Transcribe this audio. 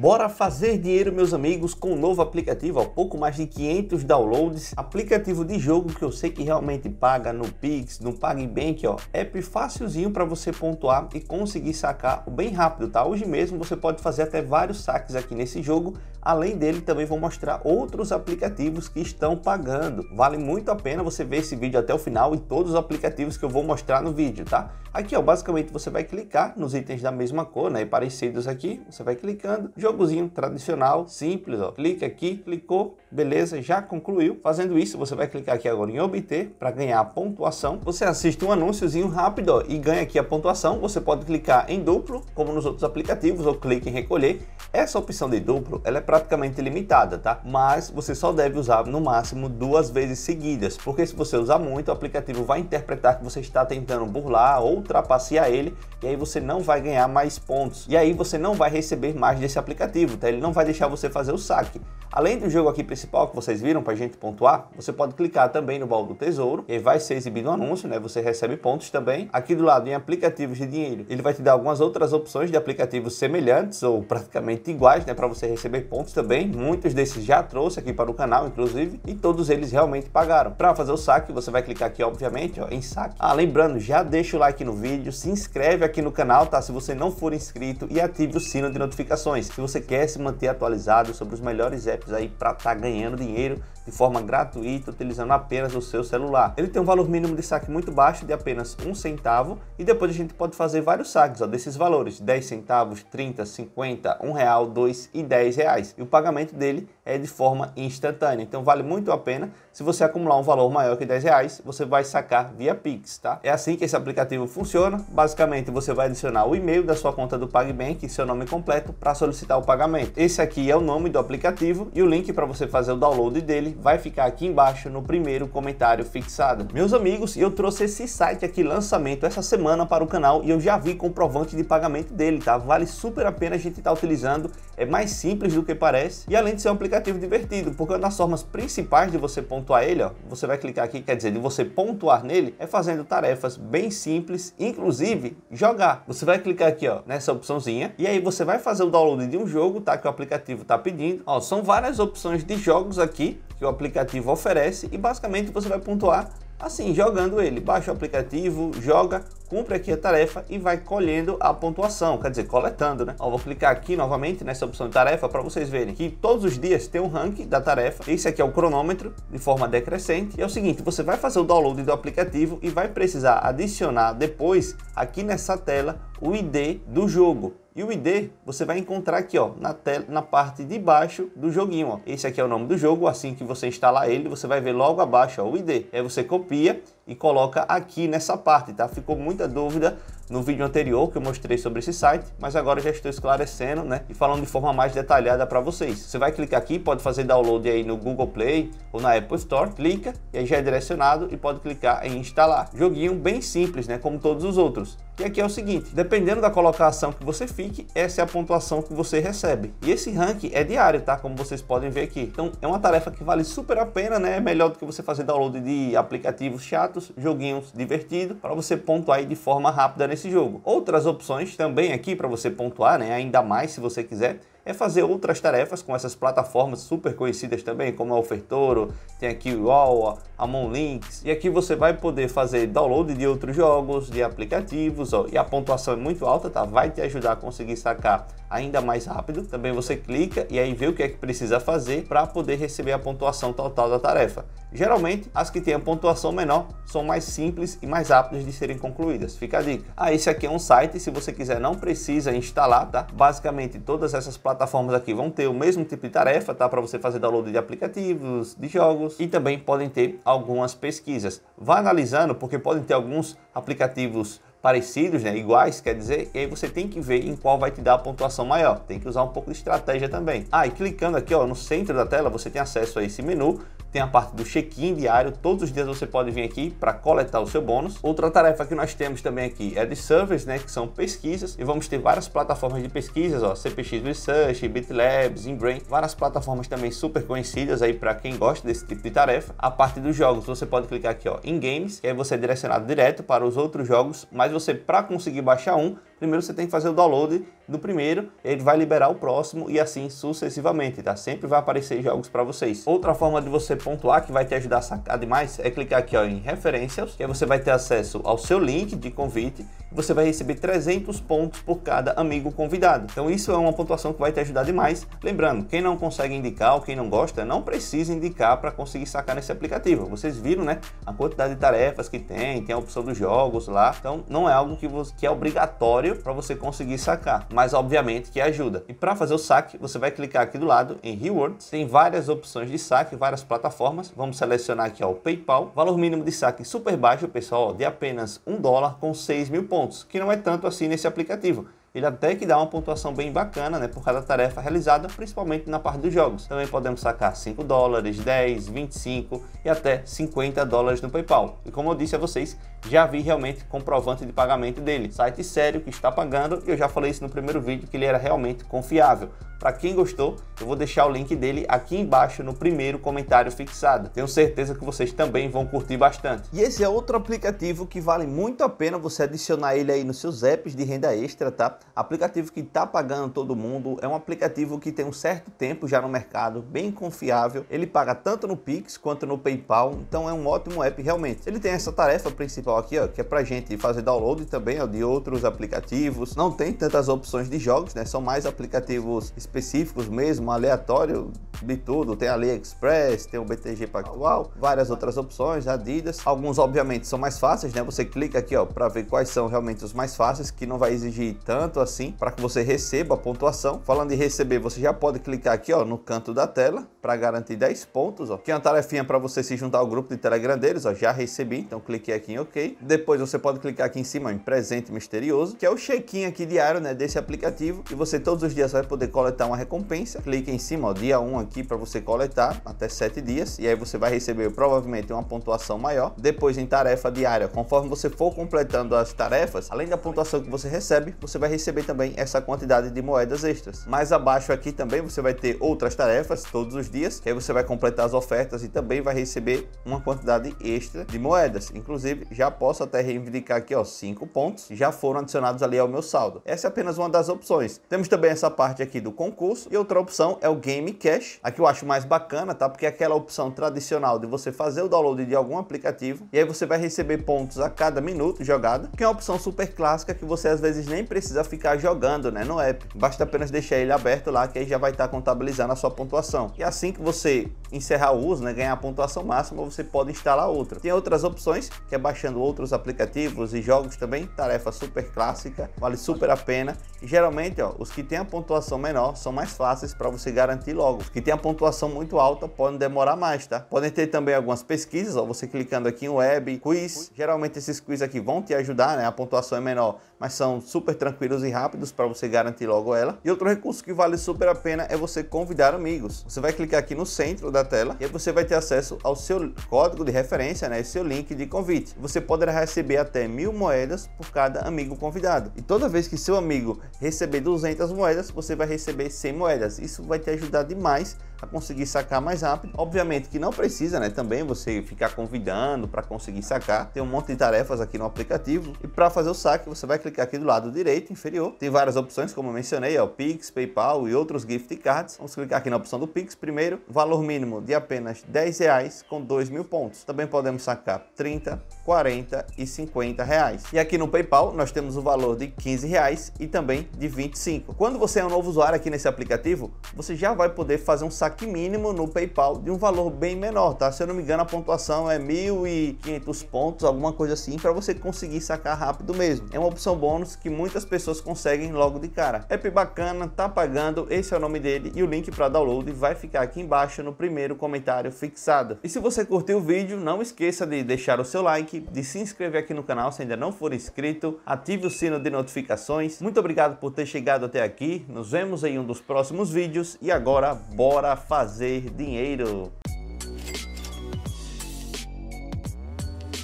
Bora fazer dinheiro, meus amigos, com o um novo aplicativo, há pouco mais de 500 downloads, aplicativo de jogo que eu sei que realmente paga no Pix, no PagBank, ó, app facilzinho para você pontuar e conseguir sacar bem rápido, tá? Hoje mesmo você pode fazer até vários saques aqui nesse jogo, além dele também vou mostrar outros aplicativos que estão pagando. Vale muito a pena você ver esse vídeo até o final e todos os aplicativos que eu vou mostrar no vídeo, tá? Aqui, ó, basicamente você vai clicar nos itens da mesma cor, né, e parecidos aqui, você vai clicando, jogozinho tradicional, simples, ó. Clica aqui, clicou, beleza, já concluiu. Fazendo isso, você vai clicar aqui agora em obter para ganhar a pontuação. Você assiste um anúnciozinho rápido ó, e ganha aqui a pontuação. Você pode clicar em duplo, como nos outros aplicativos, ou clique em recolher. Essa opção de duplo, ela é praticamente limitada, tá? Mas você só deve usar no máximo duas vezes seguidas, porque se você usar muito, o aplicativo vai interpretar que você está tentando burlar ou trapacear ele, e aí você não vai ganhar mais pontos. E aí você não vai receber mais desse aplicativo aplicativo, tá? Ele não vai deixar você fazer o saque. Além do jogo aqui principal que vocês viram para a gente pontuar, você pode clicar também no baú do tesouro e vai ser exibido um anúncio, né? Você recebe pontos também. Aqui do lado em aplicativos de dinheiro, ele vai te dar algumas outras opções de aplicativos semelhantes ou praticamente iguais, né? Para você receber pontos também. Muitos desses já trouxe aqui para o canal, inclusive, e todos eles realmente pagaram. Para fazer o saque, você vai clicar aqui, obviamente, ó, em saque. Ah, lembrando, já deixa o like no vídeo, se inscreve aqui no canal, tá? Se você não for inscrito e ative o sino de notificações. Se você quer se manter atualizado sobre os melhores apps apps aí para estar tá ganhando dinheiro de forma gratuita, utilizando apenas o seu celular. Ele tem um valor mínimo de saque muito baixo, de apenas um centavo, e depois a gente pode fazer vários saques ó, desses valores, 10 centavos, 30, 50, 1 real, 2 e 10 reais. E o pagamento dele é de forma instantânea, então vale muito a pena. Se você acumular um valor maior que 10 reais, você vai sacar via Pix, tá? É assim que esse aplicativo funciona. Basicamente, você vai adicionar o e-mail da sua conta do PagBank, e seu nome completo, para solicitar o pagamento. Esse aqui é o nome do aplicativo e o link para você fazer o download dele vai ficar aqui embaixo no primeiro comentário fixado. Meus amigos, eu trouxe esse site aqui lançamento essa semana para o canal e eu já vi comprovante de pagamento dele, tá? Vale super a pena a gente estar tá utilizando, é mais simples do que parece e além de ser um aplicativo divertido, porque das formas principais de você pontuar ele, ó, você vai clicar aqui, quer dizer, de você pontuar nele, é fazendo tarefas bem simples, inclusive jogar. Você vai clicar aqui, ó, nessa opçãozinha e aí você vai fazer o download de um jogo, tá? Que o aplicativo tá pedindo. Ó, são várias várias opções de jogos aqui que o aplicativo oferece e basicamente você vai pontuar assim, jogando ele. Baixa o aplicativo, joga, cumpre aqui a tarefa e vai colhendo a pontuação, quer dizer, coletando, né? Ó, vou clicar aqui novamente nessa opção de tarefa para vocês verem que todos os dias tem um ranking da tarefa. Esse aqui é o cronômetro de forma decrescente. E é o seguinte, você vai fazer o download do aplicativo e vai precisar adicionar depois aqui nessa tela o ID do jogo. E o ID você vai encontrar aqui ó, na, tela, na parte de baixo do joguinho. Ó. Esse aqui é o nome do jogo, assim que você instalar ele, você vai ver logo abaixo ó, o ID. Aí você copia e coloca aqui nessa parte, tá? Ficou muita dúvida no vídeo anterior que eu mostrei sobre esse site, mas agora já estou esclarecendo, né? E falando de forma mais detalhada para vocês. Você vai clicar aqui, pode fazer download aí no Google Play ou na Apple Store, clica e aí já é direcionado e pode clicar em instalar. Joguinho bem simples, né? Como todos os outros. E aqui é o seguinte, dependendo da colocação que você fique, essa é a pontuação que você recebe. E esse ranking é diário, tá? Como vocês podem ver aqui. Então é uma tarefa que vale super a pena, né? É melhor do que você fazer download de aplicativos chatos joguinhos divertidos para você pontuar de forma rápida nesse jogo. Outras opções também aqui para você pontuar, né, ainda mais se você quiser, é fazer outras tarefas com essas plataformas super conhecidas também, como a é Ofertoro, tem aqui o Aua, a Links, e aqui você vai poder fazer download de outros jogos, de aplicativos, ó, e a pontuação é muito alta, tá? Vai te ajudar a conseguir sacar ainda mais rápido. Também você clica e aí vê o que é que precisa fazer para poder receber a pontuação total da tarefa. Geralmente, as que têm a pontuação menor são mais simples e mais rápidas de serem concluídas. Fica a dica. Ah, esse aqui é um site, se você quiser não precisa instalar, tá? Basicamente, todas essas plataformas aqui vão ter o mesmo tipo de tarefa, tá? Para você fazer download de aplicativos, de jogos e também podem ter algumas pesquisas. Vá analisando, porque podem ter alguns aplicativos parecidos, né, iguais, quer dizer, e aí você tem que ver em qual vai te dar a pontuação maior. Tem que usar um pouco de estratégia também. Ah, e clicando aqui ó, no centro da tela, você tem acesso a esse menu tem a parte do check-in diário, todos os dias você pode vir aqui para coletar o seu bônus. Outra tarefa que nós temos também aqui é de surveys, né, que são pesquisas, e vamos ter várias plataformas de pesquisas, ó, CPX Research, BitLabs, InBrain, várias plataformas também super conhecidas aí para quem gosta desse tipo de tarefa. A parte dos jogos, você pode clicar aqui, ó, em Games, e aí você é direcionado direto para os outros jogos, mas você para conseguir baixar um, primeiro você tem que fazer o download do primeiro, ele vai liberar o próximo e assim sucessivamente, tá? Sempre vai aparecer jogos para vocês. Outra forma de você pontuar que vai te ajudar a sacar demais é clicar aqui ó, em referências, que aí você vai ter acesso ao seu link de convite você vai receber 300 pontos por cada amigo convidado. Então isso é uma pontuação que vai te ajudar demais. Lembrando, quem não consegue indicar ou quem não gosta, não precisa indicar para conseguir sacar nesse aplicativo. Vocês viram, né, a quantidade de tarefas que tem, tem a opção dos jogos lá. Então não é algo que, você, que é obrigatório para você conseguir sacar, mas obviamente que ajuda. E para fazer o saque, você vai clicar aqui do lado em Rewards. Tem várias opções de saque, várias plataformas. Vamos selecionar aqui ó, o PayPal. Valor mínimo de saque super baixo, pessoal, de apenas um dólar com 6 mil pontos pontos, que não é tanto assim nesse aplicativo ele até que dá uma pontuação bem bacana né, por cada tarefa realizada, principalmente na parte dos jogos. Também podemos sacar 5 dólares, 10, 25 e até 50 dólares no PayPal. E como eu disse a vocês, já vi realmente comprovante de pagamento dele. Site sério que está pagando e eu já falei isso no primeiro vídeo que ele era realmente confiável. Para quem gostou, eu vou deixar o link dele aqui embaixo no primeiro comentário fixado. Tenho certeza que vocês também vão curtir bastante. E esse é outro aplicativo que vale muito a pena você adicionar ele aí nos seus apps de renda extra, tá? aplicativo que está pagando todo mundo, é um aplicativo que tem um certo tempo já no mercado, bem confiável, ele paga tanto no Pix quanto no PayPal, então é um ótimo app realmente. Ele tem essa tarefa principal aqui, ó, que é pra gente fazer download também ó, de outros aplicativos, não tem tantas opções de jogos, né? São mais aplicativos específicos mesmo, aleatório, de tudo. Tem a AliExpress, tem o BTG Pactual, várias outras opções, Adidas. Alguns, obviamente, são mais fáceis, né? Você clica aqui, ó, para ver quais são realmente os mais fáceis, que não vai exigir tanto assim para que você receba a pontuação. Falando em receber, você já pode clicar aqui, ó, no canto da tela para garantir 10 pontos, ó. Que é uma tarefinha para você se juntar ao grupo de Telegrandeiros, ó. Já recebi, então cliquei aqui em OK. Depois você pode clicar aqui em cima em presente misterioso, que é o check-in aqui diário, né, desse aplicativo, e você todos os dias vai poder coletar uma recompensa. Clique em cima, ó, dia 1 aqui aqui para você coletar até 7 dias e aí você vai receber provavelmente uma pontuação maior. Depois em tarefa diária, conforme você for completando as tarefas, além da pontuação que você recebe, você vai receber também essa quantidade de moedas extras. Mais abaixo aqui também você vai ter outras tarefas todos os dias, que aí você vai completar as ofertas e também vai receber uma quantidade extra de moedas. Inclusive, já posso até reivindicar aqui, ó, 5 pontos já foram adicionados ali ao meu saldo. Essa é apenas uma das opções. Temos também essa parte aqui do concurso e outra opção é o Game Cash, a que eu acho mais bacana, tá? Porque é aquela opção tradicional de você fazer o download de algum aplicativo e aí você vai receber pontos a cada minuto jogado, que é uma opção super clássica que você às vezes nem precisa ficar jogando, né, no app. Basta apenas deixar ele aberto lá que aí já vai estar tá contabilizando a sua pontuação. E assim que você encerrar o uso, né, ganhar a pontuação máxima, você pode instalar outra. Tem outras opções, que é baixando outros aplicativos e jogos também, tarefa super clássica, vale super a pena. E geralmente, ó, os que têm a pontuação menor são mais fáceis para você garantir logo. Os que têm a pontuação muito alta podem demorar mais, tá? Podem ter também algumas pesquisas, ó, você clicando aqui em web, quiz. Geralmente esses quiz aqui vão te ajudar, né? A pontuação é menor, mas são super tranquilos e rápidos para você garantir logo ela. E outro recurso que vale super a pena é você convidar amigos. Você vai clicar aqui no centro da da tela e você vai ter acesso ao seu código de referência, né, seu link de convite. Você poderá receber até mil moedas por cada amigo convidado. E toda vez que seu amigo receber 200 moedas, você vai receber 100 moedas. Isso vai te ajudar demais a conseguir sacar mais rápido. Obviamente que não precisa, né? Também você ficar convidando para conseguir sacar. Tem um monte de tarefas aqui no aplicativo. E para fazer o saque, você vai clicar aqui do lado direito, inferior. Tem várias opções, como eu mencionei, ó, Pix, PayPal e outros gift cards. Vamos clicar aqui na opção do Pix primeiro. Valor mínimo de apenas 10 reais com 2 mil pontos. Também podemos sacar 30, 40 e 50 reais. E aqui no PayPal, nós temos o valor de 15 reais e também de 25. Quando você é um novo usuário aqui nesse aplicativo, você já vai poder fazer um saque saque mínimo no PayPal de um valor bem menor, tá? Se eu não me engano, a pontuação é 1.500 pontos, alguma coisa assim, para você conseguir sacar rápido mesmo. É uma opção bônus que muitas pessoas conseguem logo de cara. App bacana, tá pagando, esse é o nome dele e o link para download vai ficar aqui embaixo no primeiro comentário fixado. E se você curtiu o vídeo, não esqueça de deixar o seu like, de se inscrever aqui no canal se ainda não for inscrito, ative o sino de notificações. Muito obrigado por ter chegado até aqui, nos vemos em um dos próximos vídeos e agora bora fazer dinheiro.